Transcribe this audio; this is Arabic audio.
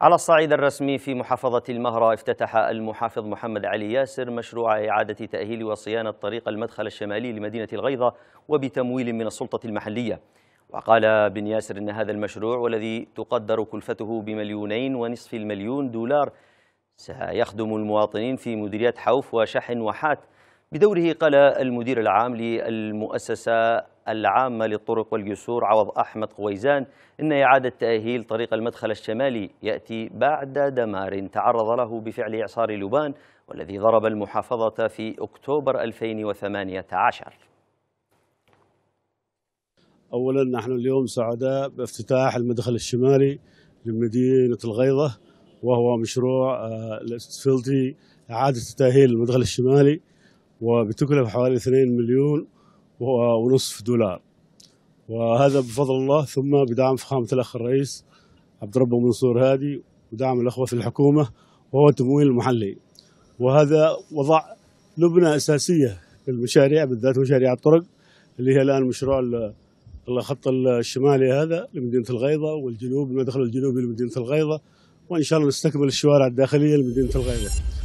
على الصعيد الرسمي في محافظة المهرة افتتح المحافظ محمد علي ياسر مشروع إعادة تأهيل وصيانة طريق المدخل الشمالي لمدينة الغيضة وبتمويل من السلطة المحلية وقال بن ياسر أن هذا المشروع والذي تقدر كلفته بمليونين ونصف المليون دولار سيخدم المواطنين في مديريات حوف وشحن وحات بدوره قال المدير العام للمؤسسة العامة للطرق والجسور عوض أحمد قويزان إن إعادة تأهيل طريق المدخل الشمالي يأتي بعد دمار تعرض له بفعل إعصار لبان والذي ضرب المحافظة في أكتوبر 2018 أولا نحن اليوم سعداء بافتتاح المدخل الشمالي لمدينة الغيضة وهو مشروع الاسفلتي آه، إعادة تأهيل المدخل الشمالي وبتكلف حوالي 2 مليون ونصف دولار وهذا بفضل الله ثم بدعم فخامة الأخ الرئيس عبد ربه منصور هادي ودعم الأخوة في الحكومة وهو تمويل المحلي وهذا وضع لبنى أساسية في المشاريع بالذات مشاريع الطرق اللي هي الآن مشروع الخط الشمالي هذا لمدينة الغيضة والجنوب المدخل الجنوبي لمدينة الغيضة وإن شاء الله نستكمل الشوارع الداخلية لمدينة الغيضة